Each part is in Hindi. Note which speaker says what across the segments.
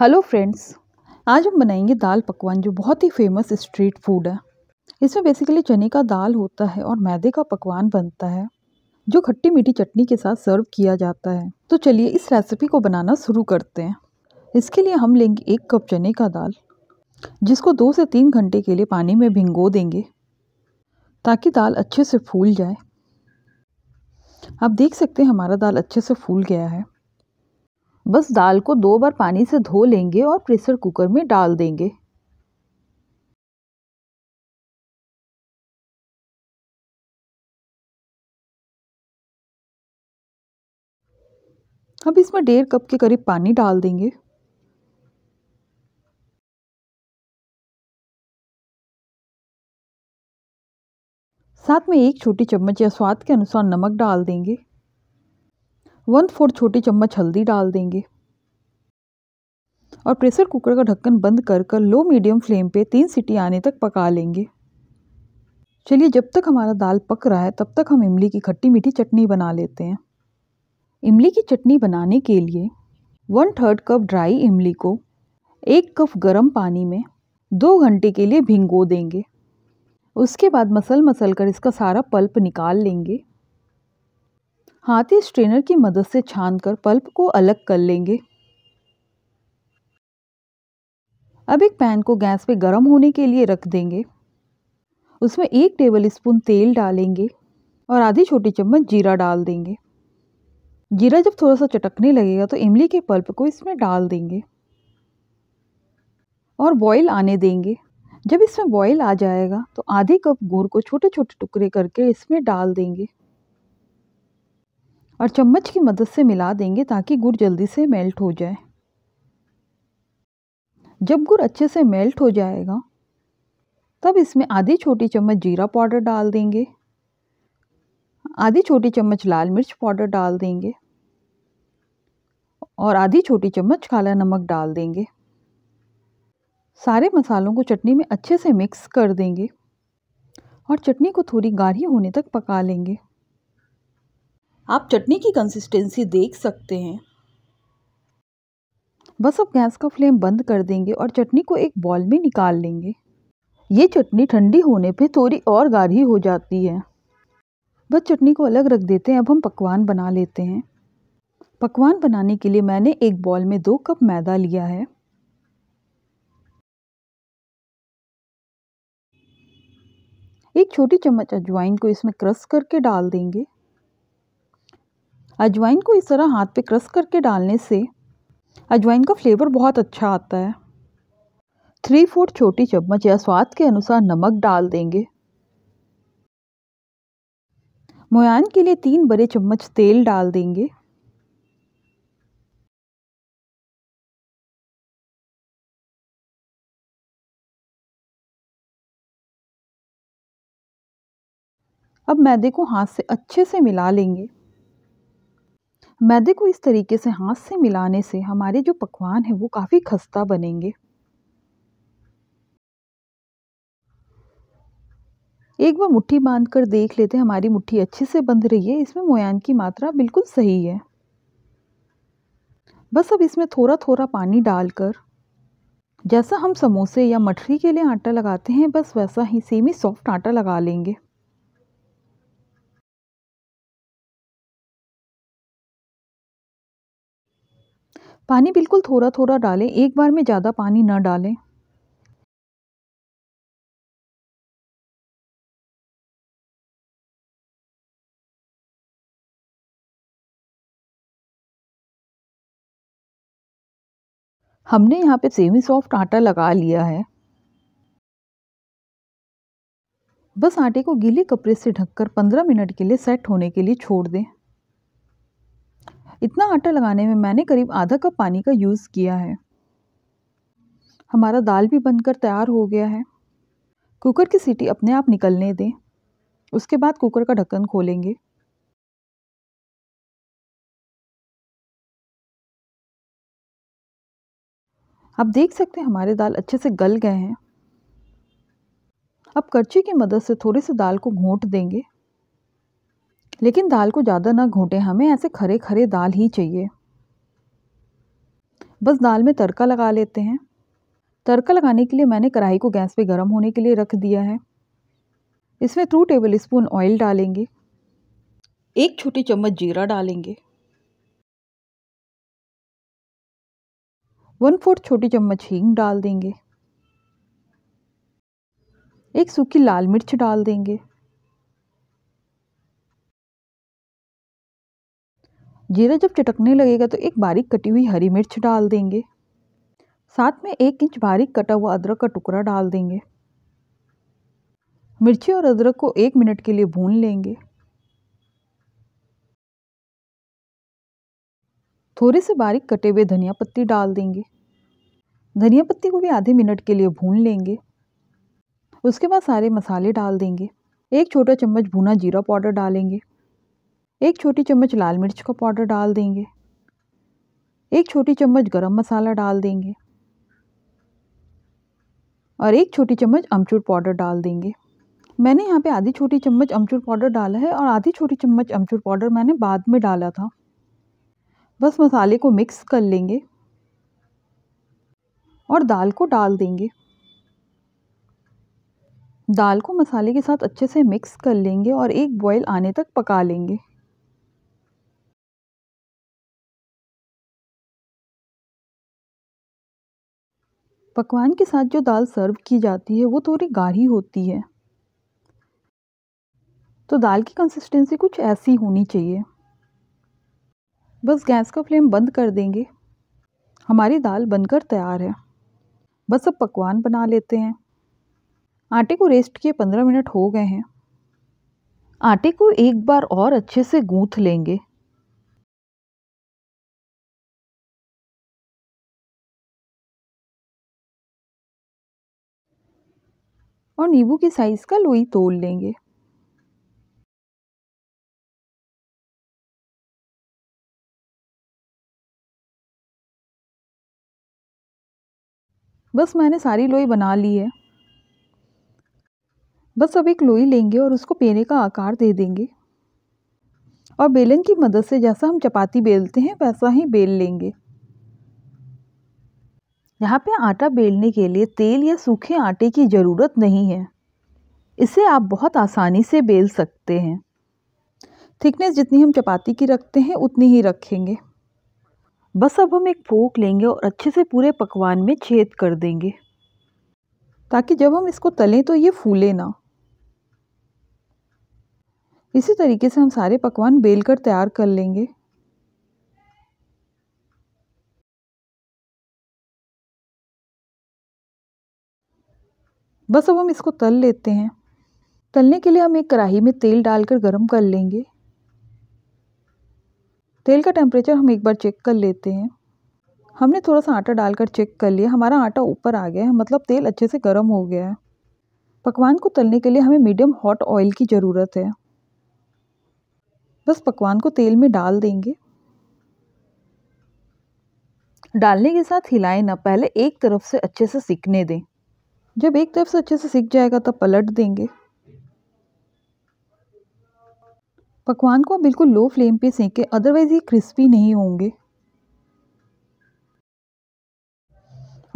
Speaker 1: हेलो फ्रेंड्स आज हम बनाएंगे दाल पकवान जो बहुत ही फेमस स्ट्रीट फूड है इसमें बेसिकली चने का दाल होता है और मैदे का पकवान बनता है जो खट्टी मीठी चटनी के साथ सर्व किया जाता है तो चलिए इस रेसिपी को बनाना शुरू करते हैं इसके लिए हम लेंगे एक कप चने का दाल जिसको दो से तीन घंटे के लिए पानी में भिंगो देंगे ताकि दाल अच्छे से फूल जाए आप देख सकते हैं हमारा दाल अच्छे से फूल गया है बस दाल को दो बार पानी
Speaker 2: से धो लेंगे और प्रेशर कुकर में डाल देंगे अब इसमें डेढ़ कप के करीब पानी डाल देंगे साथ में एक छोटी चम्मच या स्वाद के अनुसार नमक डाल देंगे
Speaker 1: वन फोर्थ छोटी चम्मच हल्दी डाल देंगे और प्रेशर कुकर का ढक्कन बंद कर कर लो मीडियम फ्लेम पे तीन सीटी आने तक पका लेंगे चलिए जब तक हमारा दाल पक रहा है तब तक हम इमली की खट्टी मीठी चटनी बना लेते हैं इमली की चटनी बनाने के लिए वन थर्ड कप ड्राई इमली को एक कप गर्म पानी में दो घंटे के लिए भिंगो देंगे उसके बाद मसल मसल कर इसका सारा पल्प निकाल लेंगे हाथ स्ट्रेनर की मदद से छानकर पल्प को अलग कर लेंगे अब एक पैन को गैस पे गर्म होने के लिए रख देंगे उसमें एक टेबल स्पून तेल डालेंगे और आधी छोटी चम्मच जीरा डाल देंगे जीरा जब थोड़ा सा चटकने लगेगा तो इमली के पल्प को इसमें डाल देंगे और बॉईल आने देंगे जब इसमें बॉईल आ जाएगा तो आधे कप गुड़ को छोटे छोटे टुकड़े करके इसमें डाल देंगे और चम्मच की मदद से मिला देंगे ताकि गुड़ जल्दी से मेल्ट हो जाए जब गुड़ अच्छे से मेल्ट हो जाएगा तब इसमें आधी छोटी चम्मच जीरा पाउडर डाल देंगे आधी छोटी चम्मच लाल मिर्च पाउडर डाल देंगे और आधी छोटी चम्मच काला नमक डाल देंगे सारे मसालों को चटनी में अच्छे से मिक्स कर देंगे और चटनी को थोड़ी गाढ़ी होने तक पका लेंगे आप चटनी की कंसिस्टेंसी देख सकते हैं बस अब गैस का फ्लेम बंद कर देंगे और चटनी को एक बॉल में निकाल लेंगे ये चटनी ठंडी होने पे थोड़ी और गाढ़ी हो जाती है बस चटनी को अलग रख देते हैं अब हम पकवान बना लेते हैं पकवान बनाने के लिए मैंने एक बॉल में दो कप मैदा लिया है एक छोटी चम्मच अजवाइन को इसमें क्रश करके डाल देंगे अजवाइन को इस तरह हाथ पे क्रश करके डालने से अजवाइन का फ्लेवर बहुत अच्छा आता है थ्री फोर्थ छोटी चम्मच या स्वाद के अनुसार नमक
Speaker 2: डाल देंगे मोयान के लिए तीन बड़े चम्मच तेल डाल देंगे अब मैदे को हाथ से अच्छे से मिला लेंगे
Speaker 1: मैदे को इस तरीके से हाथ से मिलाने से हमारे जो पकवान है वो काफ़ी खस्ता बनेंगे एक बार मुट्ठी बांध कर देख लेते हैं हमारी मुट्ठी अच्छे से बंध रही है इसमें मोयान की मात्रा बिल्कुल सही है बस अब इसमें थोड़ा थोड़ा पानी डालकर जैसा हम समोसे या मठरी के लिए आटा लगाते हैं बस वैसा ही
Speaker 2: सेमी सॉफ्ट आटा लगा लेंगे पानी बिल्कुल थोड़ा थोड़ा डालें एक बार में ज़्यादा पानी ना डालें हमने यहाँ पे सेमी सॉफ्ट आटा लगा लिया है
Speaker 1: बस आटे को गीले कपड़े से ढककर 15 मिनट के लिए सेट होने के लिए छोड़ दें इतना आटा लगाने में मैंने करीब आधा कप पानी का यूज़ किया है हमारा दाल भी बनकर तैयार हो गया है कुकर की
Speaker 2: सीटी अपने आप निकलने दें उसके बाद कुकर का ढक्कन खोलेंगे आप देख सकते हैं हमारे दाल अच्छे से गल गए हैं अब
Speaker 1: करछी की मदद से थोड़ी सी दाल को घोंट देंगे लेकिन दाल को ज़्यादा ना घोंटें हमें ऐसे खरे खरे दाल ही चाहिए बस दाल में तड़का लगा लेते हैं तड़का लगाने के लिए मैंने कढ़ाई को गैस पे गर्म होने के लिए रख दिया है
Speaker 2: इसमें टू टेबल स्पून ऑयल डालेंगे एक छोटी चम्मच जीरा डालेंगे वन फोर्थ छोटी चम्मच हींग डाल देंगे एक सूखी
Speaker 1: लाल मिर्च डाल देंगे जीरा जब चटकने लगेगा तो एक बारीक कटी हुई हरी मिर्च डाल देंगे साथ में एक इंच बारीक कटा हुआ अदरक का टुकड़ा डाल देंगे मिर्ची और अदरक को एक मिनट के लिए भून लेंगे थोड़े से बारीक कटे हुए धनिया पत्ती डाल देंगे धनिया पत्ती को भी आधे मिनट के लिए भून लेंगे उसके बाद सारे मसाले डाल देंगे एक छोटा चम्मच भुना जीरा पाउडर डालेंगे एक छोटी चम्मच लाल मिर्च का पाउडर डाल देंगे एक छोटी चम्मच गरम मसाला डाल देंगे और एक छोटी चम्मच अमचूर पाउडर डाल देंगे मैंने यहाँ पे आधी छोटी चम्मच अमचूर पाउडर डाला है और आधी छोटी चम्मच अमचूर पाउडर मैंने बाद में डाला था बस मसाले को मिक्स कर लेंगे और दाल को डाल देंगे दाल
Speaker 2: को मसाले के साथ अच्छे से मिक्स कर लेंगे और एक बॉयल आने तक पका लेंगे पकवान के साथ जो दाल सर्व की जाती है वो थोड़ी गाढ़ी होती है
Speaker 1: तो दाल की कंसिस्टेंसी कुछ ऐसी होनी चाहिए बस गैस का फ्लेम बंद कर देंगे हमारी दाल बनकर तैयार है बस अब पकवान बना लेते हैं आटे को रेस्ट किए
Speaker 2: पंद्रह मिनट हो गए हैं आटे को एक बार और अच्छे से गूँथ लेंगे और नींबू के साइज़ का लोई तोड़ लेंगे बस मैंने सारी लोई बना ली है
Speaker 1: बस अब एक लोई लेंगे और उसको पेने का आकार दे देंगे और बेलन की मदद से जैसा हम चपाती बेलते हैं वैसा ही बेल लेंगे यहाँ पे आटा बेलने के लिए तेल या सूखे आटे की ज़रूरत नहीं है इसे आप बहुत आसानी से बेल सकते हैं थिकनेस जितनी हम चपाती की रखते हैं उतनी ही रखेंगे बस अब हम एक फोक लेंगे और अच्छे से पूरे पकवान में छेद कर देंगे ताकि जब हम इसको तलें तो ये फूले ना इसी तरीके से हम सारे पकवान बेल कर तैयार
Speaker 2: कर लेंगे बस अब हम इसको तल लेते हैं तलने के लिए हम एक कढ़ाई में तेल डालकर गरम कर लेंगे
Speaker 1: तेल का टेम्परेचर हम एक बार चेक कर लेते हैं हमने थोड़ा सा आटा डालकर चेक कर लिया हमारा आटा ऊपर आ गया है मतलब तेल अच्छे से गर्म हो गया है पकवान को तलने के लिए हमें मीडियम हॉट ऑयल की ज़रूरत है बस पकवान को तेल में डाल देंगे डालने के साथ हिलाए ना पहले एक तरफ से अच्छे से सिकने दें जब एक तरफ से अच्छे से सीख जाएगा तब पलट देंगे पकवान को बिल्कुल लो फ्लेम पे सेंके अदरवाइज़ ये क्रिस्पी नहीं होंगे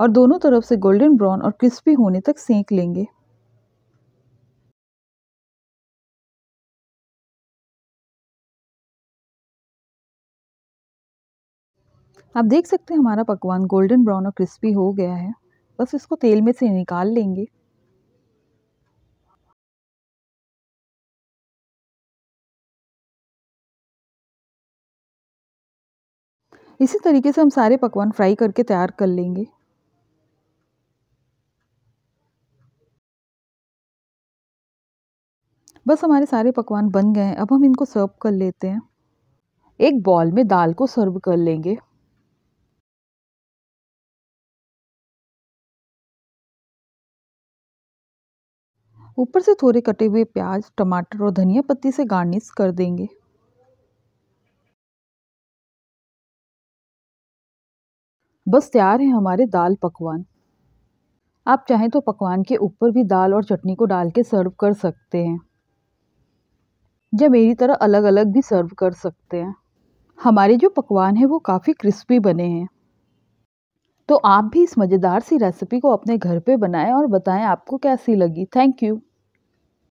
Speaker 2: और दोनों तरफ से गोल्डन ब्राउन और क्रिस्पी होने तक सेंक लेंगे आप देख सकते हैं हमारा पकवान गोल्डन ब्राउन और क्रिस्पी हो गया है बस इसको तेल में से निकाल लेंगे इसी तरीके से हम सारे पकवान फ्राई करके तैयार कर लेंगे
Speaker 1: बस हमारे सारे पकवान बन गए हैं अब हम इनको सर्व कर लेते हैं
Speaker 2: एक बॉल में दाल को सर्व कर लेंगे ऊपर से थोड़े कटे हुए प्याज टमाटर और धनिया पत्ती से गार्निश कर देंगे बस तैयार है हमारे दाल पकवान आप चाहें तो पकवान के ऊपर भी दाल और चटनी को डाल के
Speaker 1: सर्व कर सकते हैं या मेरी तरह अलग अलग भी सर्व कर सकते हैं हमारे जो पकवान है वो काफ़ी क्रिस्पी बने हैं तो
Speaker 2: आप भी इस मज़ेदार सी रेसिपी को अपने घर पे बनाएं और बताएं आपको कैसी लगी थैंक यू